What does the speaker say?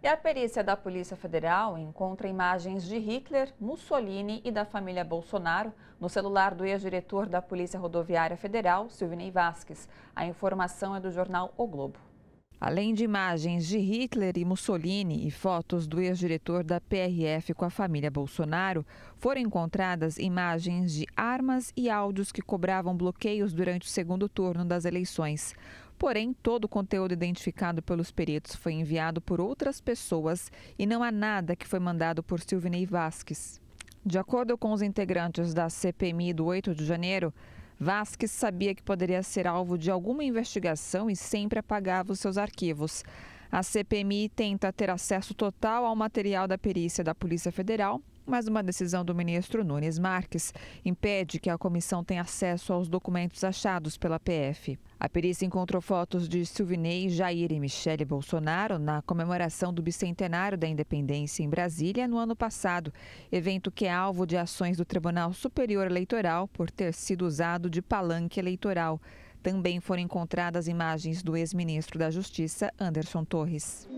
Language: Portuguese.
E a perícia da Polícia Federal encontra imagens de Hitler, Mussolini e da família Bolsonaro no celular do ex-diretor da Polícia Rodoviária Federal, Silvinei Vasquez. A informação é do jornal O Globo. Além de imagens de Hitler e Mussolini e fotos do ex-diretor da PRF com a família Bolsonaro, foram encontradas imagens de armas e áudios que cobravam bloqueios durante o segundo turno das eleições. Porém, todo o conteúdo identificado pelos peritos foi enviado por outras pessoas e não há nada que foi mandado por Silvinei Vasques. De acordo com os integrantes da CPMI do 8 de janeiro, Vasques sabia que poderia ser alvo de alguma investigação e sempre apagava os seus arquivos. A CPMI tenta ter acesso total ao material da perícia da Polícia Federal, mas uma decisão do ministro Nunes Marques impede que a comissão tenha acesso aos documentos achados pela PF. A perícia encontrou fotos de Silvinei, Jair e Michele Bolsonaro na comemoração do bicentenário da independência em Brasília no ano passado, evento que é alvo de ações do Tribunal Superior Eleitoral por ter sido usado de palanque eleitoral também foram encontradas imagens do ex-ministro da Justiça, Anderson Torres.